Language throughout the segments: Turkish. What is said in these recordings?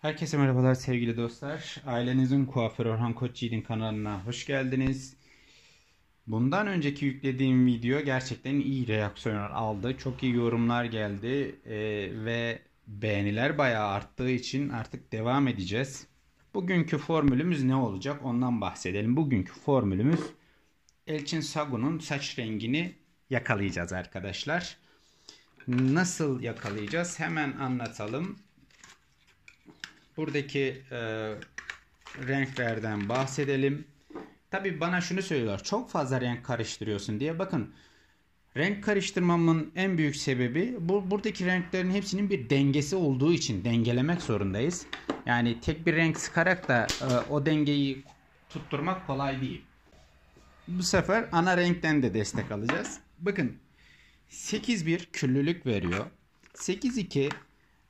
Herkese merhabalar sevgili dostlar. Ailenizin kuaförü Orhan Koçyiğit'in kanalına hoş geldiniz. Bundan önceki yüklediğim video gerçekten iyi reaksiyonlar aldı. Çok iyi yorumlar geldi ee, ve beğeniler bayağı arttığı için artık devam edeceğiz. Bugünkü formülümüz ne olacak ondan bahsedelim. Bugünkü formülümüz Elçin Sagun'un saç rengini yakalayacağız arkadaşlar. Nasıl yakalayacağız hemen anlatalım buradaki e, renklerden bahsedelim. Tabi bana şunu söylüyorlar. Çok fazla renk karıştırıyorsun diye. Bakın renk karıştırmamın en büyük sebebi bu buradaki renklerin hepsinin bir dengesi olduğu için dengelemek zorundayız. Yani tek bir renk sıkarak da e, o dengeyi tutturmak kolay değil. Bu sefer ana renkten de destek alacağız. Bakın 8-1 küllülük veriyor. 8-2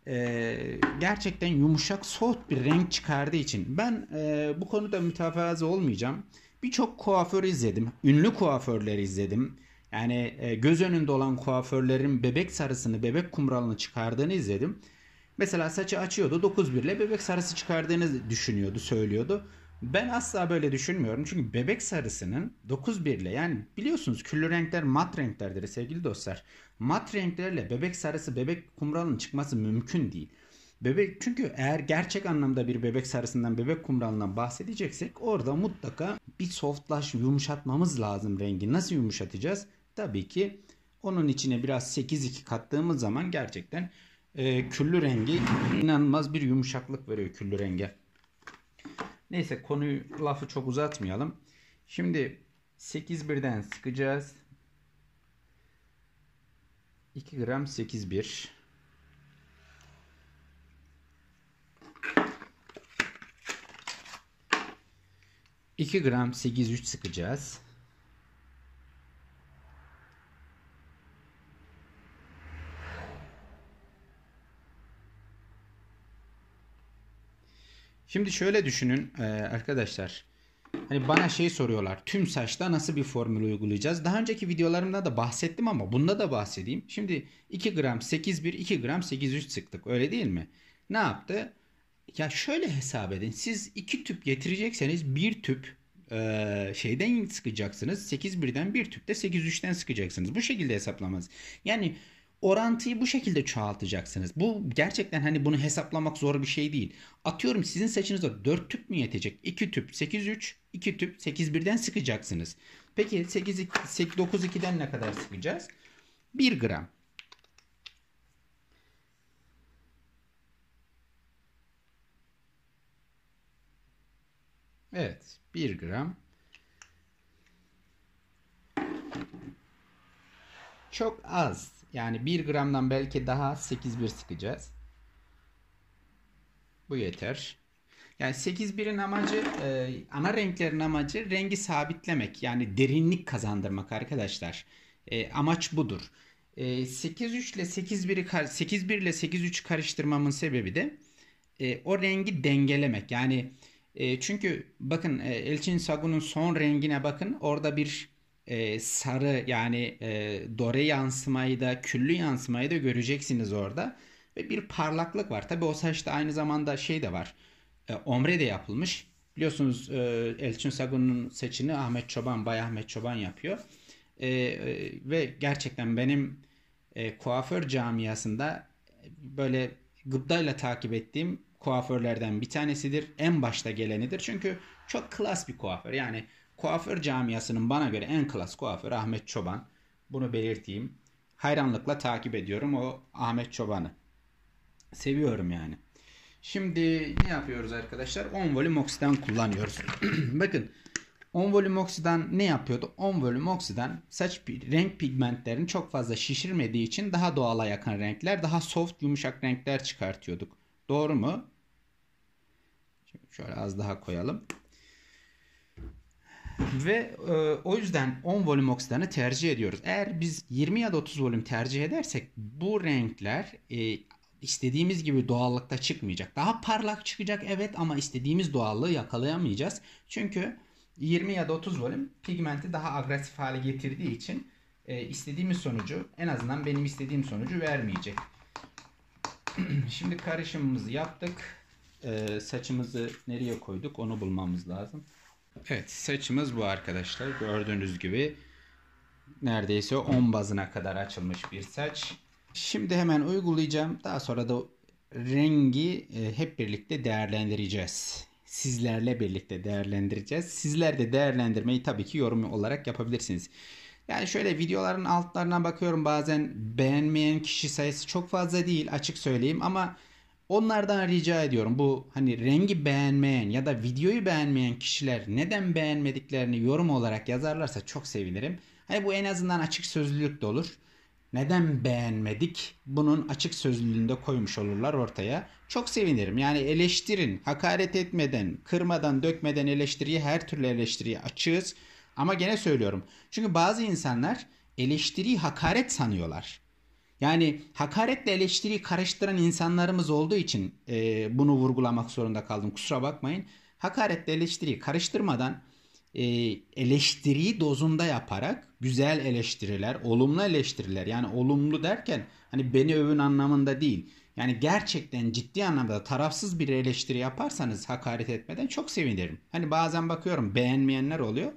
e, gerçekten yumuşak soft bir renk çıkardığı için ben e, bu konuda mütevazı olmayacağım. Birçok kuaför izledim. Ünlü kuaförleri izledim. Yani e, göz önünde olan kuaförlerin bebek sarısını, bebek kumralını çıkardığını izledim. Mesela saçı açıyordu 9-1 ile bebek sarısı çıkardığını düşünüyordu, söylüyordu. Ben asla böyle düşünmüyorum. Çünkü bebek sarısının 9 birle yani biliyorsunuz küllü renkler mat renklerdir sevgili dostlar. Mat renklerle bebek sarısı bebek kumralının çıkması mümkün değil. Bebek çünkü eğer gerçek anlamda bir bebek sarısından bebek kumralından bahsedeceksek orada mutlaka bir softlaş yumuşatmamız lazım rengi. Nasıl yumuşatacağız? Tabii ki onun içine biraz 8-2 kattığımız zaman gerçekten e, küllü rengi inanılmaz bir yumuşaklık veriyor küllü renge. Neyse konuyu lafı çok uzatmayalım. Şimdi 8 birden sıkacağız. 2 gram 8 bir. İki gram 8 3 sıkacağız. Şimdi şöyle düşünün e, arkadaşlar. Hani bana şey soruyorlar. Tüm saçta nasıl bir formül uygulayacağız? Daha önceki videolarımda da bahsettim ama bunda da bahsedeyim. Şimdi 2 gram 8,1 2 gram 8,3 sıktık öyle değil mi? Ne yaptı? Ya şöyle hesap edin. Siz 2 tüp getirecekseniz 1 tüp e, şeyden sıkacaksınız. 8,1'den 1 tüp de 8,3'ten sıkacaksınız. Bu şekilde hesaplamaz. Yani orantıyı bu şekilde çoğaltacaksınız. Bu gerçekten hani bunu hesaplamak zor bir şey değil. Atıyorum sizin saçınıza 4 tüp mü yetecek? 2 tüp 8 3, 2 tüp 8 1'den sıkacaksınız. Peki 8 8 9 2'den ne kadar sıkacağız? 1 gram. Evet, 1 gram. Çok az yani 1 gramdan belki daha 8 1 sıkacağız. Bu yeter. Yani 8 1in amacı e, ana renklerin amacı rengi sabitlemek. Yani derinlik kazandırmak arkadaşlar. E, amaç budur. 8 e, 3 ile 8 1'i 8 1 ile 8 3 karıştırmamın sebebi de e, o rengi dengelemek. Yani çünkü bakın Elçin Sagun'un son rengine bakın. Orada bir e, sarı yani e, dore yansımayı da küllü yansımayı da göreceksiniz orada. Ve bir parlaklık var. Tabi o saçta aynı zamanda şey de var. E, ombre de yapılmış. Biliyorsunuz e, Elçin Sagun'un seçini Ahmet Çoban, Bay Ahmet Çoban yapıyor. E, e, ve gerçekten benim e, kuaför camiasında böyle gıptayla takip ettiğim kuaförlerden bir tanesidir. En başta gelenidir. Çünkü çok klas bir kuaför. Yani Kuaför camiasının bana göre en klas kuaför Ahmet Çoban. Bunu belirteyim. Hayranlıkla takip ediyorum o Ahmet Çoban'ı. Seviyorum yani. Şimdi ne yapıyoruz arkadaşlar? 10 volüm oksidan kullanıyoruz. Bakın 10 volüm oksidan ne yapıyordu? 10 volüm oksidan saç renk pigmentlerini çok fazla şişirmediği için daha doğala yakın renkler, daha soft yumuşak renkler çıkartıyorduk. Doğru mu? şöyle az daha koyalım. Ve e, o yüzden 10 volüm oksitlerini tercih ediyoruz. Eğer biz 20 ya da 30 volüm tercih edersek bu renkler e, istediğimiz gibi doğallıkta çıkmayacak. Daha parlak çıkacak evet ama istediğimiz doğallığı yakalayamayacağız. Çünkü 20 ya da 30 volüm pigmenti daha agresif hale getirdiği için e, istediğimiz sonucu en azından benim istediğim sonucu vermeyecek. Şimdi karışımımızı yaptık. E, saçımızı nereye koyduk onu bulmamız lazım. Evet saçımız bu arkadaşlar. Gördüğünüz gibi neredeyse 10 bazına kadar açılmış bir saç. Şimdi hemen uygulayacağım. Daha sonra da rengi e, hep birlikte değerlendireceğiz. Sizlerle birlikte değerlendireceğiz. Sizler de değerlendirmeyi tabii ki yorum olarak yapabilirsiniz. Yani şöyle videoların altlarına bakıyorum bazen beğenmeyen kişi sayısı çok fazla değil açık söyleyeyim ama Onlardan rica ediyorum bu hani rengi beğenmeyen ya da videoyu beğenmeyen kişiler neden beğenmediklerini yorum olarak yazarlarsa çok sevinirim. Hani bu en azından açık sözlülük de olur. Neden beğenmedik? Bunun açık sözlülüğünde koymuş olurlar ortaya. Çok sevinirim. Yani eleştirin, hakaret etmeden, kırmadan, dökmeden eleştiriyi, her türlü eleştiriyi açığız. Ama gene söylüyorum. Çünkü bazı insanlar eleştiriyi hakaret sanıyorlar. Yani hakaretle eleştiriyi karıştıran insanlarımız olduğu için e, bunu vurgulamak zorunda kaldım. Kusura bakmayın. Hakaretle eleştiriyi karıştırmadan e, eleştiriyi dozunda yaparak güzel eleştiriler, olumlu eleştiriler. Yani olumlu derken hani beni övün anlamında değil. Yani gerçekten ciddi anlamda tarafsız bir eleştiri yaparsanız hakaret etmeden çok sevinirim. Hani bazen bakıyorum beğenmeyenler oluyor.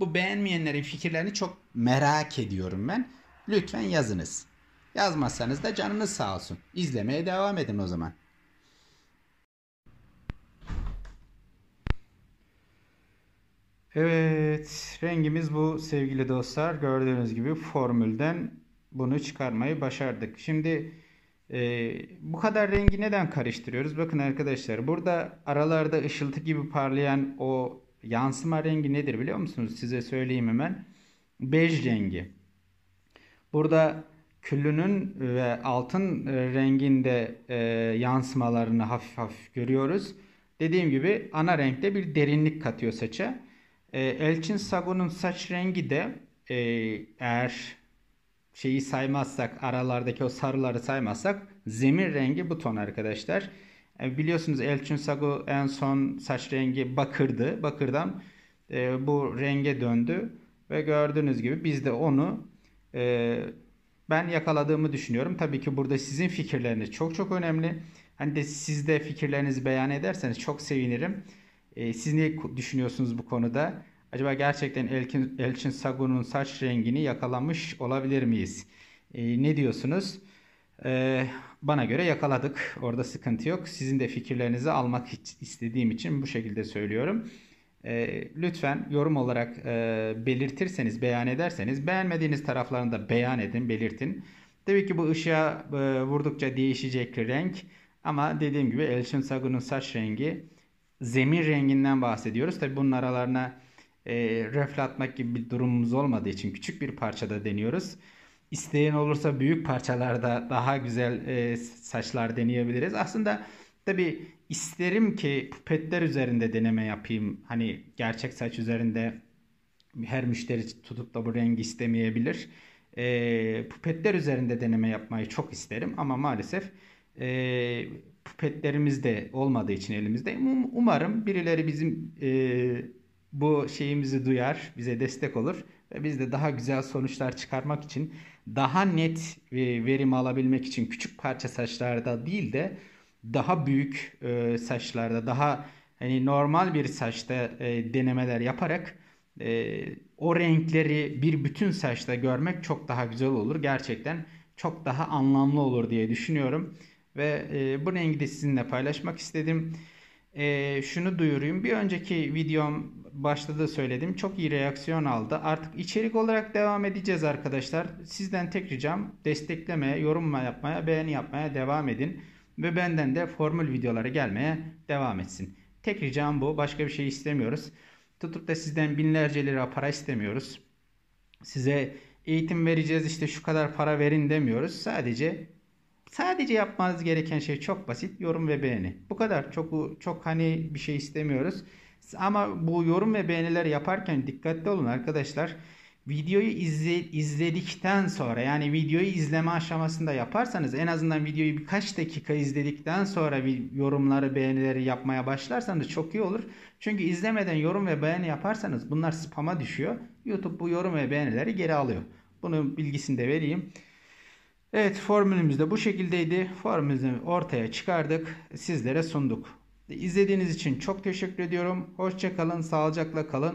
Bu beğenmeyenlerin fikirlerini çok merak ediyorum ben. Lütfen yazınız. Yazmazsanız da canınız sağ olsun. İzlemeye devam edin o zaman. Evet, rengimiz bu sevgili dostlar. Gördüğünüz gibi formülden bunu çıkarmayı başardık. Şimdi e, bu kadar rengi neden karıştırıyoruz? Bakın arkadaşlar burada aralarda ışıltı gibi parlayan o yansıma rengi nedir biliyor musunuz? Size söyleyeyim hemen. Bej rengi. Burada küllünün e, ve altın e, renginde e, yansımalarını hafif hafif görüyoruz. Dediğim gibi ana renkte bir derinlik katıyor saça. Elçin Sagun'un saç rengi de eğer şeyi saymazsak aralardaki o sarıları saymazsak zemin rengi bu ton arkadaşlar. Biliyorsunuz Elçin Sagu en son saç rengi bakırdı. Bakırdan bu renge döndü ve gördüğünüz gibi biz de onu ben yakaladığımı düşünüyorum. Tabii ki burada sizin fikirleriniz çok çok önemli. Hani de siz de fikirlerinizi beyan ederseniz çok sevinirim. E, siz ne düşünüyorsunuz bu konuda? Acaba gerçekten Elkin, Elçin Sagun'un saç rengini yakalamış olabilir miyiz? E, ne diyorsunuz? E, bana göre yakaladık. Orada sıkıntı yok. Sizin de fikirlerinizi almak istediğim için bu şekilde söylüyorum. E, lütfen yorum olarak e, belirtirseniz, beyan ederseniz beğenmediğiniz taraflarını da beyan edin, belirtin. Tabii ki bu ışığa e, vurdukça değişecek renk ama dediğim gibi Elçin Sagun'un saç rengi zemin renginden bahsediyoruz. Tabii bunun aralarına e, reflatmak gibi bir durumumuz olmadığı için küçük bir parçada deniyoruz. İsteyen olursa büyük parçalarda daha güzel e, saçlar deneyebiliriz. Aslında bu Tabi isterim ki pupetler üzerinde deneme yapayım. Hani gerçek saç üzerinde her müşteri tutup da bu rengi istemeyebilir. E, pupetler üzerinde deneme yapmayı çok isterim ama maalesef e, pupetlerimiz de olmadığı için elimizde. Um, umarım birileri bizim e, bu şeyimizi duyar, bize destek olur ve biz de daha güzel sonuçlar çıkarmak için, daha net e, verim alabilmek için küçük parça saçlarda değil de daha büyük e, saçlarda daha hani normal bir saçta e, denemeler yaparak e, o renkleri bir bütün saçta görmek çok daha güzel olur. Gerçekten çok daha anlamlı olur diye düşünüyorum. Ve e, bu rengi de sizinle paylaşmak istedim. E, şunu duyurayım. Bir önceki videom başta da söyledim. Çok iyi reaksiyon aldı. Artık içerik olarak devam edeceğiz arkadaşlar. Sizden tek ricam desteklemeye, yorum yapmaya, beğeni yapmaya devam edin ve benden de formül videoları gelmeye devam etsin. Tek ricam bu. Başka bir şey istemiyoruz. Tutup da sizden binlerce lira para istemiyoruz. Size eğitim vereceğiz işte şu kadar para verin demiyoruz. Sadece sadece yapmanız gereken şey çok basit. Yorum ve beğeni. Bu kadar. Çok çok hani bir şey istemiyoruz. Ama bu yorum ve beğeniler yaparken dikkatli olun arkadaşlar videoyu izle, izledikten sonra yani videoyu izleme aşamasında yaparsanız en azından videoyu birkaç dakika izledikten sonra bir yorumları beğenileri yapmaya başlarsanız çok iyi olur. Çünkü izlemeden yorum ve beğeni yaparsanız bunlar spama düşüyor. YouTube bu yorum ve beğenileri geri alıyor. Bunun bilgisini de vereyim. Evet formülümüz de bu şekildeydi. Formülümüzü ortaya çıkardık. Sizlere sunduk. İzlediğiniz için çok teşekkür ediyorum. Hoşçakalın, sağlıcakla kalın.